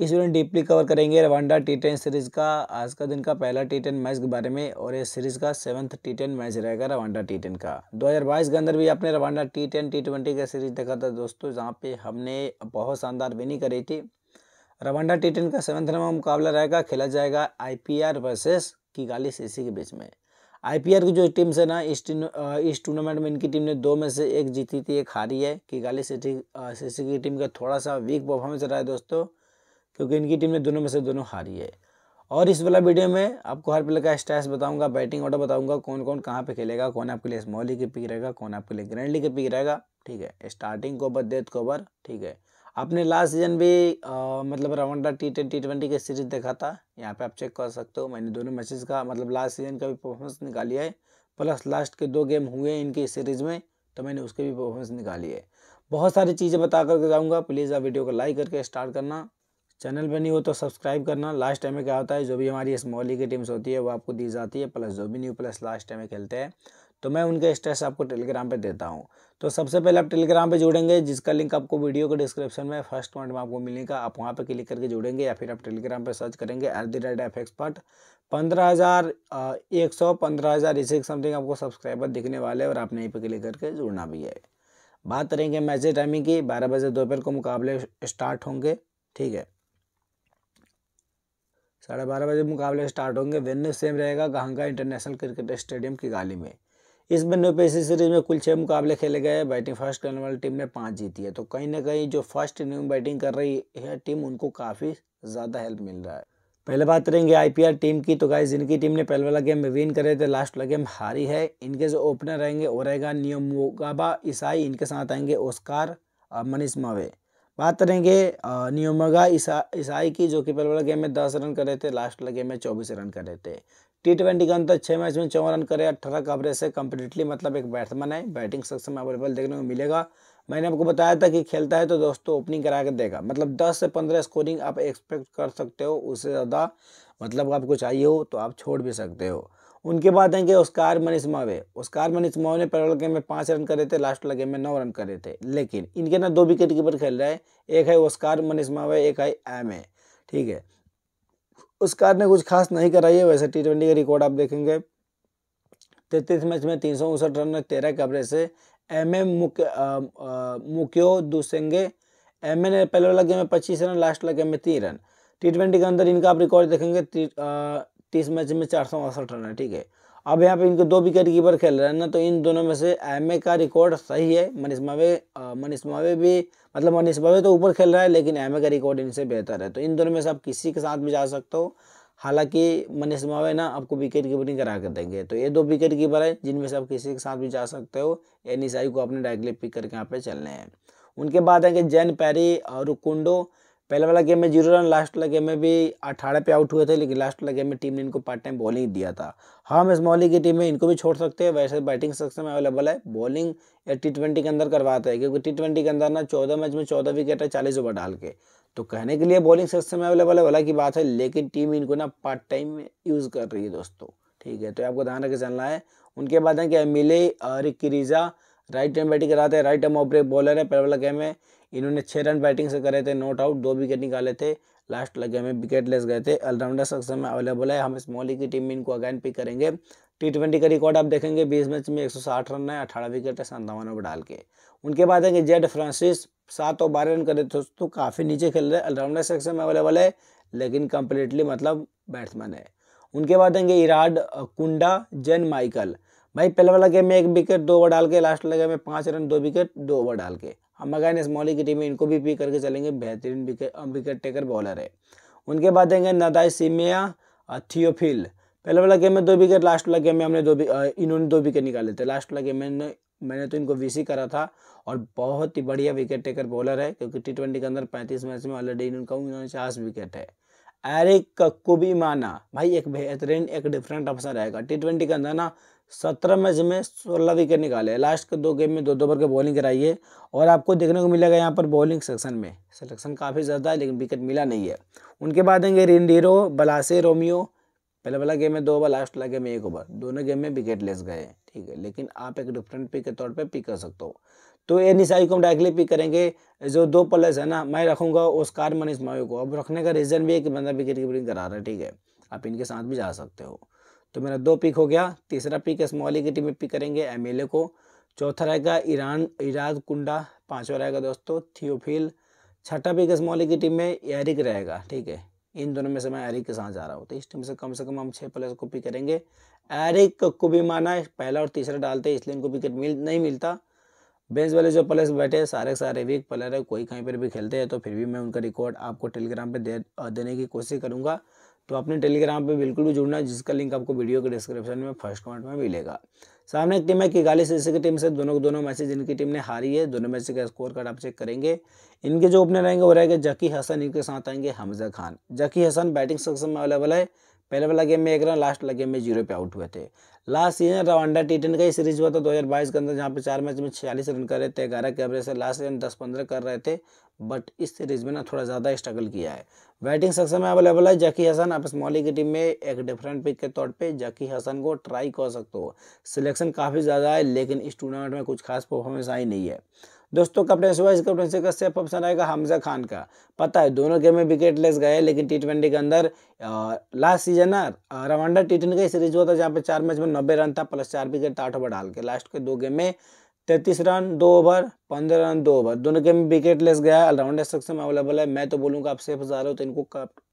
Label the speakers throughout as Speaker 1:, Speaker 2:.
Speaker 1: इस video deeply cover करेंगे Rwanda T ten series का आज का दिन का पहला टी टेन मैच के बारे में और इस सीरीज़ का सेवन्थ टी टेन मैच रहेगा रवांडा टी टेन का 2022 के अंदर भी आपने Rwanda T ten T twenty का सीरीज़ देखा था दोस्तों जहाँ पे हमने बहुत शानदार विनिंग करी थी रवांडा टी टेन का सेवन्थ नंबर मुकाबला रहेगा खेला जाएगा I P R versus C C के बीच में आई पी आर की जो टीम से ना इस इस टूर्नामेंट में इनकी टीम ने दो में से एक जीती थी एक हारी है किगाली सिटी सी की टीम का थोड़ा सा वीक परफॉर्मेंस रहा है दोस्तों क्योंकि इनकी टीम ने दोनों में से दोनों हारी है और इस वाला वीडियो में आपको हर प्लेयर का स्टैस बताऊंगा बैटिंग ऑर्डर बताऊंगा कौन कौन कहाँ पे खेलेगा कौन आपके लिए स्मॉल लीग के पिक रहेगा कौन आपके लिए ग्रैंड लीग के पिक रहेगा ठीक है स्टार्टिंग कोवर डेथ कोवर ठीक है आपने लास्ट सीजन भी आ, मतलब Rwanda T ten T twenty की सीरीज देखा था यहाँ पे आप चेक कर सकते हो मैंने दोनों मैचेज का मतलब लास्ट सीजन का भी परफॉर्मेंस निकाली है प्लस लास्ट के दो गेम हुए हैं इनकी सीरीज में तो मैंने उसके भी परफॉर्मेंस निकाली है बहुत सारी चीज़ें बता करके जाऊँगा प्लीज़ आप वीडियो को लाइक करके स्टार्ट करना चैनल पर नहीं हो तो सब्सक्राइब करना लास्ट टाइम में क्या होता है जो भी हमारी स्मॉल लीग की टीम्स होती है वो आपको दी जाती है प्लस जो भी न्यू प्लस लास्ट टाइम में खेलते हैं तो मैं उनके स्टेट्स आपको टेलीग्राम पे देता हूँ तो सबसे पहले आप टेलीग्राम पे जुड़ेंगे जिसका लिंक आपको वीडियो के डिस्क्रिप्शन में फर्स्ट पॉइंट में आपको मिलेगा आप वहाँ पे क्लिक करके जुड़ेंगे या फिर आप टेलीग्राम पे सर्च करेंगे at the rate F expert पंद्रह हज़ार एक सौ पंद्रह हज़ार इसी समथिंग आपको सब्सक्राइबर दिखने वाले और आपने यहीं पर क्लिक करके जुड़ना भी है बात करेंगे मैच टाइमिंग की बारह बजे दोपहर को मुकाबले स्टार्ट होंगे ठीक है साढ़े बारह बजे मुकाबले स्टार्ट होंगे वेन्यू सेम रहेगा गहंगा इंटरनेशनल क्रिकेट स्टेडियम की गाली में इस वेन्यू पे इसी सीरीज में कुल छः मुकाबले खेले गए बैटिंग फर्स्ट करने वाली टीम ने पाँच जीती है तो कहीं ना कहीं जो फर्स्ट इनिंग बैटिंग कर रही है टीम उनको काफ़ी ज़्यादा हेल्प मिल रहा है पहले बात करेंगे आई टीम की तो गाइज इनकी टीम ने पहले वाला गेम में विन करे थे लास्ट वाला गेम हारी है इनके जो ओपनर रहेंगे ओरेगा नियमोगाबा ईसाई इनके साथ आएंगे ओस्कार और मनीष मावे बात करेंगे नियोमगा ईसा ईसाई की जो कि पहले वाला गेम में दस रन कर रहे थे लास्ट वाला गेम में चौबीस रन कर रहे थे टी ट्वेंटी के अंतर छः मैच में चौवन रन करे अट्ठारह कवरेज से कम्प्लीटली मतलब एक बैट्समैन है बैटिंग सक्षम अवेलेबल देखने को मिलेगा मैंने आपको बताया था कि खेलता है तो दोस्तों ओपनिंग करा के देगा मतलब दस से पंद्रह स्कोरिंग आप एक्सपेक्ट कर सकते हो उससे ज़्यादा मतलब आपको चाहिए हो तो आप छोड़ भी सकते हो उनके बाद आएंगे उसकार मनीष मावे उसकार मनीष मावे ने पहले गेम में पाँच रन करे थे लास्ट वाला गेम में नौ रन करे थे लेकिन इनके ना दो विकेट कीपर खेल रहे हैं एक है उसकार मनीष मावे एक है एम ए ठीक है उसकार ने कुछ खास नहीं कराई है वैसे टी ट्वेंटी का रिकॉर्ड आप देखेंगे तैतीस मैच में तीन सौ उनसठ रन तेरह के एवरेज से एम ए मुक्यो दुसेंगे एम ए ने पहले वाला गेम में पच्चीस रन लास्ट वाला गेम में तीन रन टी ट्वेंटी के अंदर इनका आप रिकॉर्ड देखेंगे तीस मैच में चार सौ अड़सठ रन है ठीक है अब यहाँ पे इनको दो विकेट कीपर खेल रहे हैं ना तो इन दोनों में से एम का रिकॉर्ड सही है मनीष मावे मनीष मावे भी मतलब मनीष मावे तो ऊपर खेल रहा है लेकिन एम का रिकॉर्ड इनसे बेहतर है तो इन दोनों में से आप किसी के साथ भी जा सकते हो हालांकि मनीष मावे ना आपको विकेट कीपरिंग करा कर देंगे तो ये दो विकेट कीपर है जिनमें से आप किसी के साथ भी जा सकते हो एनिसाई को अपने डायरेक्टली पिक करके यहाँ पे चलने हैं उनके बाद आएंगे जैन पैरी और कुंडो पहले वाला गेम में जीरो रन लास्ट वाला गेम में भी अठारह पे आउट हुए थे लेकिन लास्ट वाला गेम में टीम ने इनको पार्ट टाइम बॉलिंग दिया था हम इस मौली की टीम में इनको भी छोड़ सकते हैं वैसे बैटिंग सेक्शन में अवेलेबल है बॉलिंग या टी ट्वेंटी के अंदर करवाता है क्योंकि टी ट्वेंटी के अंदर ना चौदह मैच में चौदह विकेट है चालीस ओवर डाल के तो कहने के लिए बॉलिंग सेक्शन में अवेलेबल है वाला की बात है लेकिन टीम इनको ना पार्ट टाइम यूज़ कर रही है दोस्तों ठीक है तो आपको ध्यान रखे चलना है उनके बाद है क्या मिले रिक्की राइट टर्म बैटिंग कराते हैं right term of break bowler है वाला गेम में इन्होंने छः रन बैटिंग से करे थे नॉट आउट दो विकेट निकाले थे लास्ट गेम में विकेट लेस गए थे ऑलराउंडर सेक्शन में अवेलेबल है हम इस मोली की टीम में इनको अगैन पिक करेंगे टी ट्वेंटी का रिकॉर्ड आप देखेंगे बीस मैच में एक सौ साठ रन है अठारह विकेट है संतावन ओवर डाल के उनके बाद है कि जेड फ्रांसिस सात और बारह रन करे तो काफ़ी नीचे खेल रहे ऑलराउंडर सेक्शन में अवेलेबल है लेकिन कंप्लीटली मतलब बैट्समैन है उनके बाद देंगे इराड कुंडा जेन माइकल भाई पहले वाला गेम में एक विकेट दो ओवर डाल के लास्ट वाला गेम में पाँच रन दो विकेट दो ओवर डाल के हम अगैन स्मॉली की टीम में इनको भी पी करके चलेंगे बेहतरीन विकेट टेकर बॉलर है उनके बाद देंगे नदाई सीमिया थियोफिल पहले वाला गेम में दो विकेट लास्ट वाला गेम में हमने दो इन्होंने दो विकेट निकाले थे लास्ट वाला गेम में मैंने तो इनको वीसी करा था और बहुत ही बढ़िया विकेट टेकर बॉलर है क्योंकि टी ट्वेंटी के अंदर पैंतीस मैच में ऑलरेडी इनका इन्होंने चार विकेट है एरिक कुबी माना भाई एक बेहतरीन एक डिफरेंट ऑप्शन रहेगा टी ट्वेंटी के अंदर ना सत्रह मैच में सोलह विकेट निकाले लास्ट के दो गेम में दो दो ओवर के बॉलिंग कराइए और आपको देखने को मिलेगा यहाँ पर बॉलिंग सेक्शन में सिलेक्शन काफ़ी ज़्यादा है लेकिन विकेट मिला नहीं है उनके बाद आएंगे रिंडीरो बलासे रोमियो पहले वाला गेम में दो ओवर लास्ट वाला गेम में एक ओवर दोनों गेम में विकेट लेस गए ठीक है लेकिन आप एक डिफरेंट पिक के तौर पर पिक कर सकते हो तो ये निशाई को हम डायरेक्टली पिक करेंगे जो दो प्लस है ना मैं रखूँगा ओस्कार मनीष मायू को अब रखने का रीज़न भी है कि बंदा विकेट कीपिंग करा रहा है ठीक है आप इनके साथ भी जा सकते हो तो मेरा दो पिक हो गया तीसरा पिक स्मॉल की टीम में पिक करेंगे एम को चौथा रहेगा ईरान इराज कुंडा पाँचवा रहेगा दोस्तों थियोफिल छठा पिक स्मॉल की टीम में एरिक रहेगा ठीक है इन दोनों में से मैं एरिक के साथ जा रहा हूँ तो इस टीम से कम से कम हम छः प्लेयर्स को पिक करेंगे एरिक को भी माना पहला और तीसरा डालते इसलिए इनको विकेट मिल नहीं मिलता बेंच वाले जो प्लेयर्स बैठे सारे सारे वीक प्लेयर है कोई कहीं पर भी खेलते हैं तो फिर भी मैं उनका रिकॉर्ड आपको टेलीग्राम पर दे देने की कोशिश करूँगा तो आपने टेलीग्राम पे बिल्कुल भी जुड़ना है जिसका लिंक आपको वीडियो के डिस्क्रिप्शन में फर्स्ट कमेंट में मिलेगा सामने एक टीम है किगाली सीसी की टीम से दोनों के दोनों मैचेज इनकी टीम ने हारी है दोनों मैच का स्कोर कार्ड आप चेक करेंगे इनके जो ओपनर रहेंगे वो रहेगा जकी हसन इनके साथ आएंगे हमजा खान जकी हसन बैटिंग सेक्शन में अवेलेबल है पहले वाला गेम में एक रन लास्ट वाला गेम में जीरो पे आउट हुए थे last season Rwanda T ten का ही सीरीज हुआ था 2022 के अंदर जहाँ पे चार मैच में छियालीस रन कर रहे थे ग्यारह के एवरेज से लास्ट सीजन दस पंद्रह कर रहे थे बट इस सीरीज में ना थोड़ा ज़्यादा स्ट्रगल किया है बैटिंग सेक्शन में अवेलेबल है जकी हसन आप इस की टीम में एक डिफरेंट पिक के तौर पे जकी हसन को ट्राई कर सकते हो सिलेक्शन काफ़ी ज़्यादा है लेकिन इस टूर्नामेंट में कुछ खास परफॉर्मेंस आई नहीं है दोस्तों कप्टन सुभाष कप्टन से टेस्ट ऑप्शन आएगा हमजा खान का पता है दोनों गेम में विकेट लेस गए लेकिन टी ट्वेंटी के अंदर लास्ट सीजन ना रवांडा टी ट्वेंटी का सीरीज हुआ था जहाँ पे चार मैच में नब्बे रन था प्लस चार विकेट था आठ ओवर डाल के लास्ट के दो गेम में तैंतीस रन दो ओवर पंद्रह रन दो ओवर दोनों गेम में विकेट लेस गया ऑलराउंडर सेक्शन में अवेलेबल है मैं तो बोलूँगा आप सेफ जा रहे हो तो इनको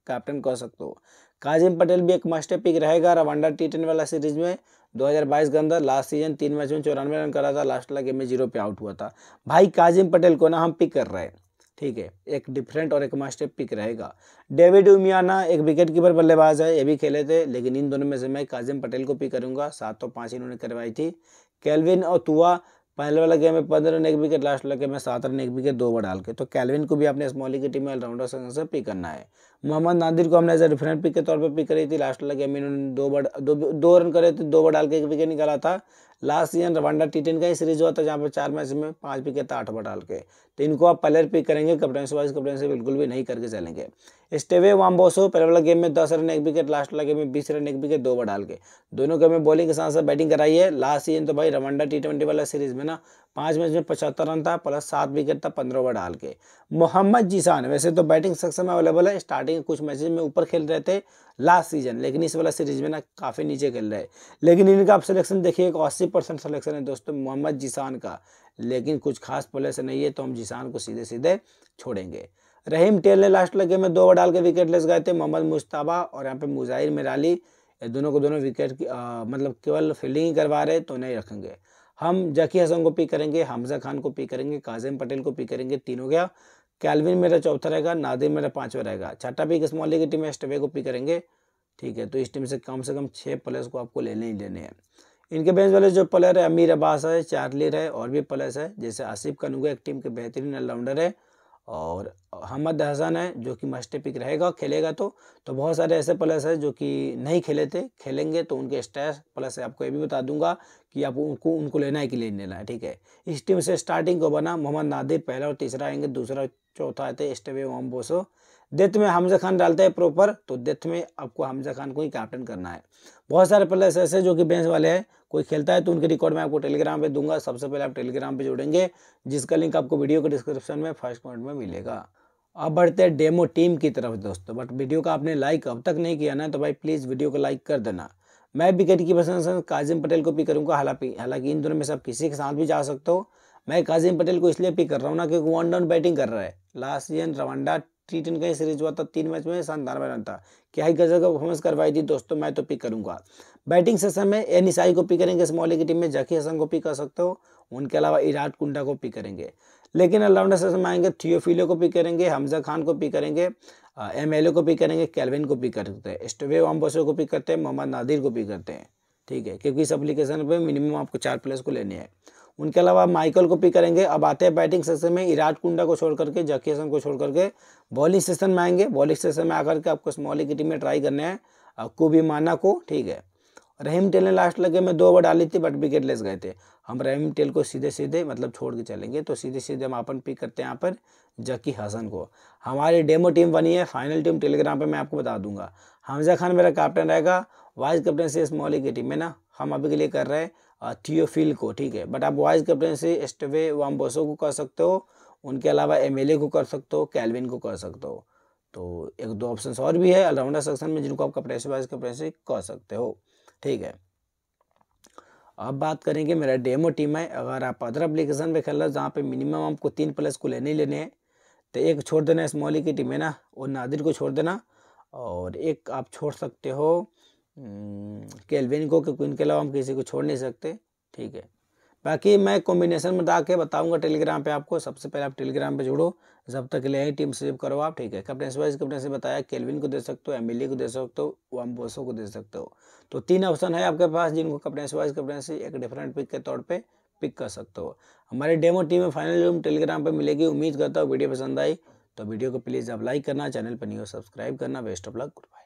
Speaker 1: कैप्टन कह सकते हो काजिम पटेल भी एक मास्टर पिक रहेगा रवांडा टी टेन वाला सीरीज में 2022 के अंदर लास्ट सीजन तीन मैच में चौरानवे रन करा था लास्ट लगे में जीरो पे आउट हुआ था भाई काजिम पटेल को ना हम पिक कर रहे हैं ठीक है एक डिफरेंट और एक मास्टर पिक रहेगा डेविड उमियाना एक विकेट कीपर बल्लेबाज है ये भी खेले थे लेकिन इन दोनों में से मैं काजिम पटेल को पिक करूंगा सात तो पाँच इन्होंने करवाई थी कैलविन और तुआ पहले वाला गेम में पंद्रह रन एक विकेट लास्ट वाला गेम में सात रन एक विकेट दो ओवर डाल के तो कैलविन को भी अपने स्मॉली की टीम में ऑलराउंडर से पिक करना है मोहम्मद नादिर को हमने एज ए डिफरेंट पिक के तौर पर पिक करी थी लास्ट वाला गेम इन्होंने दो बार दो दो रन करे थे दो बार डाल के एक विकेट निकाला था last season Rwanda T ten का ही सीरीज हुआ था जहाँ पर चार मैच में पाँच विकेट था आठ बार डाल के तो इनको आप पहले पिक करेंगे कप्टन से कप्टन से बिल्कुल भी नहीं करके चलेंगे स्टेवे बोसो पहले वाला गेम में दस रन एक विकेट लास्ट वाला गेम में बीस रन एक विकेट दो बार डाल के दोनों गेम में बॉलिंग के साथ साथ बैटिंग कराई है लास्ट सीजन तो भाई रवांडा टी ट्वेंटी वाला सीरीज में ना पाँच मैच में पचहत्तर रन था प्लस सात विकेट था पंद्रह ओवर डाल के मोहम्मद जीसान वैसे तो बैटिंग सक्षम अवेलेबल है स्टार्टिंग कुछ मैचेज में ऊपर खेल रहे थे लास्ट सीजन लेकिन इस वाला सीरीज में ना काफ़ी नीचे खेल रहे लेकिन इनका आप सिलेक्शन देखिए एक अस्सी परसेंट सलेक्शन है दोस्तों मोहम्मद जीसान का लेकिन कुछ खास प्लेस नहीं है तो हम जीसान को सीधे सीधे छोड़ेंगे रहीम टेल ने लास्ट लगे में दो ओवर डाल के विकेट लेस गए थे मोहम्मद मुश्ताबा और यहाँ पे मुजाहिर मिराली दोनों को दोनों विकेट की मतलब केवल फील्डिंग ही करवा रहे तो नहीं रखेंगे हम जकी हसन को पिक करेंगे हमजा खान को पिक करेंगे काजिम पटेल को पिक करेंगे तीन हो गया कैलविन मेरा चौथा रहेगा नादिर मेरा पाँचवा रहेगा छठा पिक स्मॉली की टीम है को पिक करेंगे ठीक है तो इस टीम से कम से कम छः प्लेयर्स को आपको लेने ही लेने हैं इनके बेंच वाले जो प्लेयर है अमीर अब्बास है चार्लिर है और भी प्लेयर्स है जैसे आसिफ कनुगा एक टीम के बेहतरीन ऑलराउंडर है और हमद हसन है जो कि मस्ट पिक रहेगा खेलेगा तो तो बहुत सारे ऐसे प्लेयर्स हैं जो कि नहीं खेले थे खेलेंगे तो उनके स्टैस प्लस आपको ये भी बता दूंगा कि आप उनको उनको लेना है कि नहीं लेना है ठीक है इस टीम से स्टार्टिंग को बना मोहम्मद नादिर पहला और तीसरा आएंगे दूसरा चौथा आते स्टेवे मोहम्मद बोसो डेथ में हमजा खान डालते हैं प्रॉपर तो डेथ में आपको हमजा खान को ही कैप्टन करना है बहुत सारे प्लेयर्स ऐसे जो कि बेंच वाले हैं कोई खेलता है तो उनके रिकॉर्ड मैं आपको टेलीग्राम पे दूंगा सबसे पहले आप टेलीग्राम पे जुड़ेंगे जिसका लिंक आपको वीडियो के डिस्क्रिप्शन में फर्स्ट पॉइंट में मिलेगा अब बढ़ते हैं डेमो टीम की तरफ दोस्तों बट वीडियो का आपने लाइक अब तक नहीं किया ना तो भाई प्लीज़ वीडियो को लाइक कर देना मैं विकेट की पसंद काजिम पटेल को पिक करूँगा हालांकि हालांकि इन दोनों में सब किसी के साथ भी जा सकते हो मैं काजिम पटेल को इसलिए पिक कर रहा हूँ ना क्योंकि वन डाउन बैटिंग कर रहा है last season Rwanda T ten का सीरीज हुआ था तीन मैच में शानदार बैन था क्या ही गजब का परफॉर्मेंस करवाई थी दोस्तों मैं तो पिक करूंगा बैटिंग सेशन में एन ईसाई को पिक करेंगे स्मॉल की टीम में जकी हसन को पिक कर सकते हो उनके अलावा इराट कुंडा को पिक करेंगे लेकिन ऑलराउंडर सेशन में आएंगे थियोफिलो को पिक करेंगे हमजा खान को पिक करेंगे एम एल को पिक करेंगे कैलविन को पिक करते हैं स्टोवे वामबोसो को पिक करते हैं मोहम्मद नादिर को पिक करते हैं ठीक है क्योंकि इस अप्लीकेशन पर मिनिमम आपको चार प्लेयर्स को लेने हैं उनके अलावा माइकल को पिक करेंगे अब आते हैं बैटिंग सेशन में इराज कुंडा को छोड़ करके जकी हसन को छोड़ करके बॉलिंग सेशन में आएंगे बॉलिंग सेशन में आकर के आपको स्मॉलिंग की टीम में ट्राई करने हैं कुबी माना को ठीक है रहीम टेल ने लास्ट लगे में दो ओवर डाली थी बट विकेट लेस गए थे हम रहीम टेल को सीधे सीधे मतलब छोड़ के चलेंगे तो सीधे सीधे हम अपन पिक करते हैं यहाँ पर जकी हसन को हमारी डेमो टीम बनी है फाइनल टीम टेलीग्राम पर मैं आपको बता दूंगा हमजा खान मेरा कैप्टन रहेगा वाइस कैप्टन से स्मॉलिंग की टीम में ना हम अभी के लिए कर रहे हैं थियोफिल को ठीक है बट आप वाइस कैप्टन से एस्टवे वामबोसो को कर सकते हो उनके अलावा एमएलए को कर सकते हो कैलविन को कर सकते हो तो एक दो ऑप्शन और भी है ऑलराउंडर सेक्शन में जिनको आप कपड़े से वाइस कपड़े से कर सकते हो ठीक है अब बात करेंगे मेरा डेमो टीम है अगर आप अदर अप्लीकेशन पे खेल रहे हो जहाँ पे मिनिमम आपको तीन प्लस को लेने ही लेने हैं तो एक छोड़ देना स्मॉली e की टीम है ना और नादिर को छोड़ देना और एक आप छोड़ सकते हो हम्म, केल्विन को क्वीन के अलावा हम किसी को छोड़ नहीं सकते ठीक है बाकी मैं कॉम्बिनेशन बता के बताऊँगा टेलीग्राम पे आपको सबसे पहले आप टेलीग्राम पे जुड़ो जब तक ले आई टीम सेव करो आप ठीक है कैप्टन वाइज कैप्टन से बताया केल्विन को दे सकते हो एमिली को दे सकते हो वम बोसो को दे सकते हो तो तीन ऑप्शन है आपके पास जिनको कैप्टन वाइज कैप्टन से एक डिफरेंट पिक के तौर पर पिक कर सकते हो हमारे डेमो टीम में फाइनल रूम टेलीग्राम पर मिलेगी उम्मीद करता हूँ वीडियो पसंद आई तो वीडियो को प्लीज़ आप लाइक करना चैनल पर नहीं हो सब्सक्राइब करना best of luck good bye